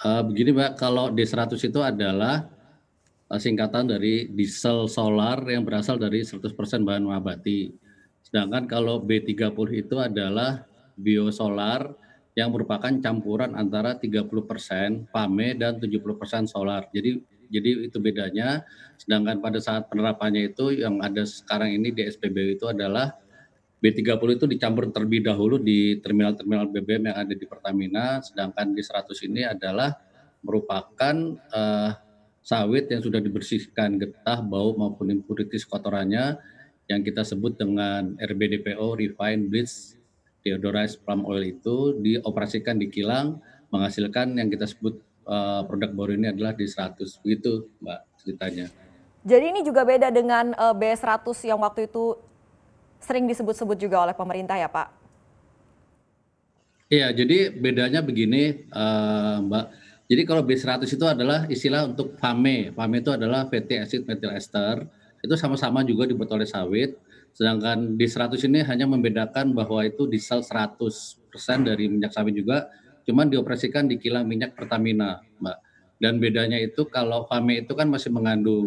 Uh, begini Mbak, kalau D100 itu adalah eh, singkatan dari diesel solar yang berasal dari 100% bahan nabati. Sedangkan kalau B30 itu adalah biosolar yang merupakan campuran antara 30% PAME dan 70% solar. Jadi jadi itu bedanya. Sedangkan pada saat penerapannya itu yang ada sekarang ini di SPBU itu adalah B30 itu dicampur terlebih dahulu di terminal-terminal BBM yang ada di Pertamina, sedangkan di 100 ini adalah merupakan uh, sawit yang sudah dibersihkan getah, bau maupun impurities kotorannya yang kita sebut dengan RBDPO, (Refined Bleach Deodorized Palm Oil itu dioperasikan di kilang menghasilkan yang kita sebut uh, produk baru ini adalah di 100 Begitu Mbak ceritanya. Jadi ini juga beda dengan eh, B100 yang waktu itu sering disebut-sebut juga oleh pemerintah ya Pak. Iya, jadi bedanya begini uh, Mbak. Jadi kalau B100 itu adalah istilah untuk FAME. FAME itu adalah fatty acid methyl ester. Itu sama-sama juga dibuat oleh sawit. Sedangkan di 100 ini hanya membedakan bahwa itu diesel 100% dari minyak sawit juga, cuman dioperasikan di kilang minyak Pertamina, Mbak. Dan bedanya itu kalau FAME itu kan masih mengandung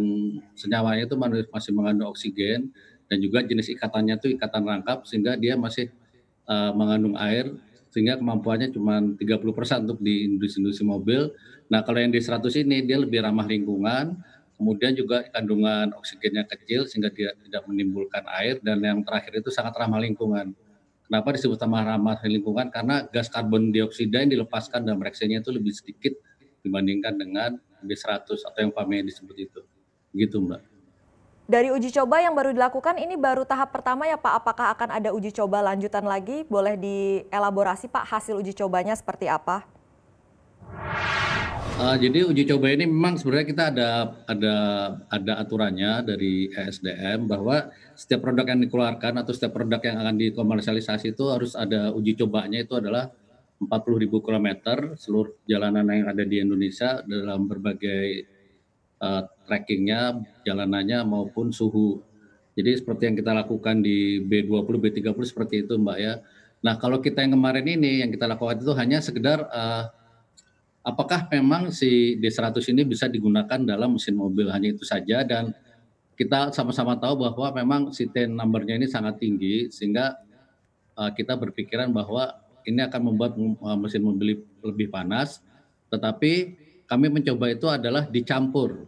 senyawanya itu masih mengandung oksigen, dan juga jenis ikatannya itu ikatan rangkap sehingga dia masih uh, mengandung air sehingga kemampuannya cuma 30% untuk di industri-industri mobil. Nah, kalau yang di 100 ini dia lebih ramah lingkungan, kemudian juga kandungan oksigennya kecil sehingga dia tidak menimbulkan air dan yang terakhir itu sangat ramah lingkungan. Kenapa disebut sama ramah lingkungan? Karena gas karbon dioksida yang dilepaskan dan reaksinya itu lebih sedikit dibandingkan dengan di 100 atau yang pamer disebut itu. gitu Mbak. Dari uji coba yang baru dilakukan ini baru tahap pertama ya Pak, apakah akan ada uji coba lanjutan lagi? Boleh dielaborasi Pak hasil uji cobanya seperti apa? Uh, jadi uji coba ini memang sebenarnya kita ada ada ada aturannya dari ESDM bahwa setiap produk yang dikeluarkan atau setiap produk yang akan dikomersialisasi itu harus ada uji cobanya itu adalah 40.000 km seluruh jalanan yang ada di Indonesia dalam berbagai uh, trackingnya, jalanannya maupun suhu. Jadi seperti yang kita lakukan di B20, B30 seperti itu Mbak ya. Nah kalau kita yang kemarin ini yang kita lakukan itu hanya sekedar uh, apakah memang si D100 ini bisa digunakan dalam mesin mobil hanya itu saja dan kita sama-sama tahu bahwa memang si ten numbernya ini sangat tinggi sehingga uh, kita berpikiran bahwa ini akan membuat eh, mesin mobil lebih panas tetapi kami mencoba itu adalah dicampur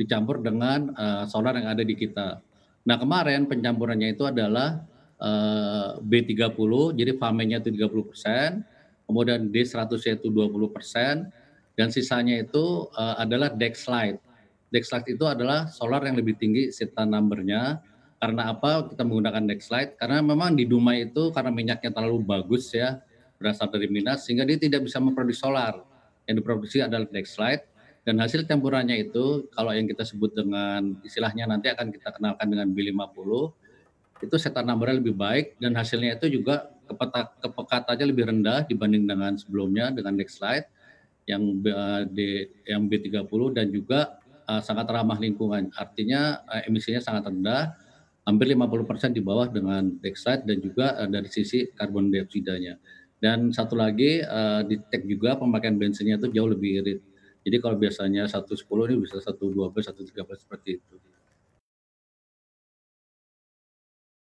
dicampur dengan uh, solar yang ada di kita. Nah kemarin pencampurannya itu adalah eh, uh, B30, jadi famenya itu 30 persen, kemudian D100 yaitu 20 persen, dan sisanya itu uh, adalah dexlite. Dexlite itu adalah solar yang lebih tinggi sita numbernya. Karena apa kita menggunakan dexlite? Karena memang di Dumai itu karena minyaknya terlalu bagus ya, berasal dari Minas, sehingga dia tidak bisa memproduksi solar. Yang diproduksi adalah dexlite, dan hasil campurannya itu kalau yang kita sebut dengan istilahnya nanti akan kita kenalkan dengan B50 itu setan lebih baik dan hasilnya itu juga kepekatannya lebih rendah dibanding dengan sebelumnya dengan next slide eh, yang B, yang B30 dan juga eh, sangat ramah lingkungan. Artinya eh, emisinya sangat rendah hampir 50% di bawah dengan slide dan juga dari sisi karbon dioksidanya. Dan satu lagi uh, di tag juga pemakaian bensinnya itu jauh lebih irit jadi kalau biasanya 110 ini bisa 112, 113 seperti itu.